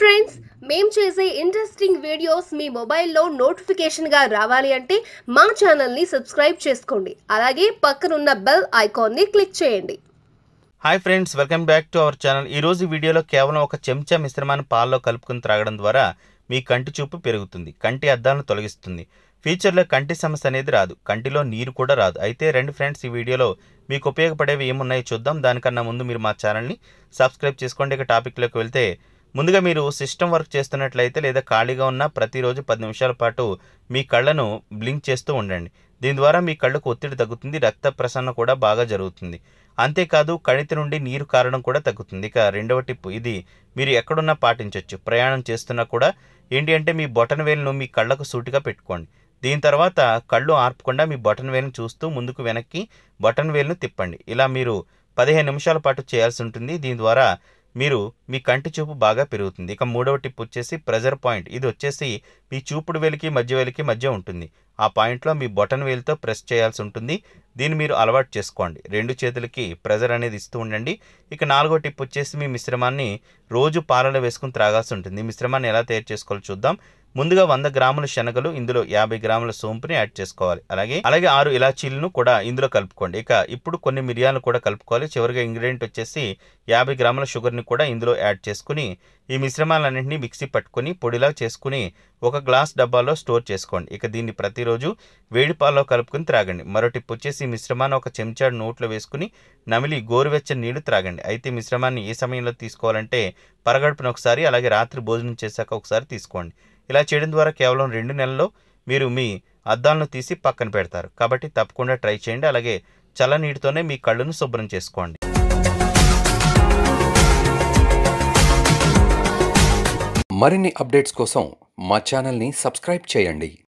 friends మేము చేసే interesting videos మీ మొబైల్లో నోటిఫికేషన్గా రావాలి అంటే మా ఛానల్ని సబ్స్క్రైబ్ చేసుకోండి అలాగే పక్కనున్న బెల్ ఐకాన్ని క్లిక్ చేయండి hi friends welcome back to our channel ఈరోజు వీడియోలో కేవలం ఒక చెంచా మిశ్రమాన్ని పాల్లో కలుపుకుని త్రాగడం ద్వారా మీ కంటి చూపు పెరుగుతుంది కంటి అద్దాలను తొలగిస్తుంది ఫ్యూచర్లో కంటి సమస్య అనేది రాదు కంటిలో నీరు కూడా రాదు అయితే రెండు ఫ్రెండ్స్ ఈ వీడియోలో మీకు ఉపయోగపడేవి ఏమున్నాయో చూద్దాం దానికన్నా ముందు మీరు మా ఛానల్ని సబ్స్క్రైబ్ చేసుకోండి ఇక టాపిక్లోకి వెళ్తే ముందుగా మీరు సిస్టమ్ వర్క్ చేస్తున్నట్లయితే లేదా ఖాళీగా ఉన్న ప్రతిరోజు పది నిమిషాల పాటు మీ కళ్ళను బ్లింక్ చేస్తూ ఉండండి దీని ద్వారా మీ కళ్ళకు ఒత్తిడి తగ్గుతుంది రక్త ప్రసరణ కూడా బాగా జరుగుతుంది అంతేకాదు కణితి నుండి నీరు కారడం కూడా తగ్గుతుంది ఇక రెండవ టిప్ ఇది మీరు ఎక్కడున్నా పాటించవచ్చు ప్రయాణం చేస్తున్నా కూడా ఏంటి అంటే మీ బొటన్ వేలును మీ కళ్ళకు సూటిగా పెట్టుకోండి దీని తర్వాత కళ్ళు ఆర్పకుండా మీ బొటన్ వేలును చూస్తూ ముందుకు వెనక్కి బొటన్ వేలును తిప్పండి ఇలా మీరు పదిహేను నిమిషాల పాటు చేయాల్సి ఉంటుంది దీని ద్వారా మీరు మీ కంటి చూపు బాగా పెరుగుతుంది ఇక మూడవ టిప్ వచ్చేసి ప్రెజర్ పాయింట్ ఇది వచ్చేసి మీ చూపుడు వేలికి మధ్య వేలికి మధ్య ఉంటుంది ఆ పాయింట్లో మీ బొటన్ వేలితో ప్రెస్ చేయాల్సి ఉంటుంది దీన్ని మీరు అలవాటు చేసుకోండి రెండు చేతులకి ప్రెజర్ అనేది ఇస్తూ ఉండండి ఇక నాలుగో టిప్ వచ్చేసి మీ మిశ్రమాన్ని రోజు పాలలో వేసుకుని త్రాగాల్సి ఉంటుంది మిశ్రమాన్ని ఎలా తయారు చేసుకోవాలో చూద్దాం ముందుగా వంద గ్రాముల శనగలు ఇందులో యాభై గ్రాముల సోంపుని యాడ్ చేసుకోవాలి అలాగే అలాగే ఆరు ఇలాచీలను కూడా ఇందులో కలుపుకోండి ఇక ఇప్పుడు కొన్ని మిరియాలను కూడా కలుపుకోవాలి చివరిగా ఇంగ్రీడియంట్ వచ్చేసి యాభై గ్రాముల షుగర్ని కూడా ఇందులో యాడ్ చేసుకుని ఈ మిశ్రమాలన్నింటినీ మిక్సీ పట్టుకుని పొడిలా చేసుకుని ఒక గ్లాస్ డబ్బాలో స్టోర్ చేసుకోండి ఇక దీన్ని ప్రతిరోజు వేడి పాల్లో కలుపుకుని త్రాగండి మరో వచ్చేసి మిశ్రమాన్ని ఒక చెంచాడు నోట్లో వేసుకుని నమిలి గోరువెచ్చని నీళ్లు త్రాగండి అయితే మిశ్రమాన్ని ఏ సమయంలో తీసుకోవాలంటే పరగడుపున ఒకసారి అలాగే రాత్రి భోజనం చేశాక ఒకసారి తీసుకోండి ఇలా చేయడం ద్వారా కేవలం రెండు నెలల్లో మీరు మీ అద్దాలను తీసి పక్కన పెడతారు కాబట్టి తప్పకుండా ట్రై చేయండి అలాగే చల్లనీటితోనే మీ కళ్ళను శుభ్రం చేసుకోండి మరిన్ని అప్డేట్స్ కోసం మా ఛానల్ని సబ్స్క్రైబ్ చేయండి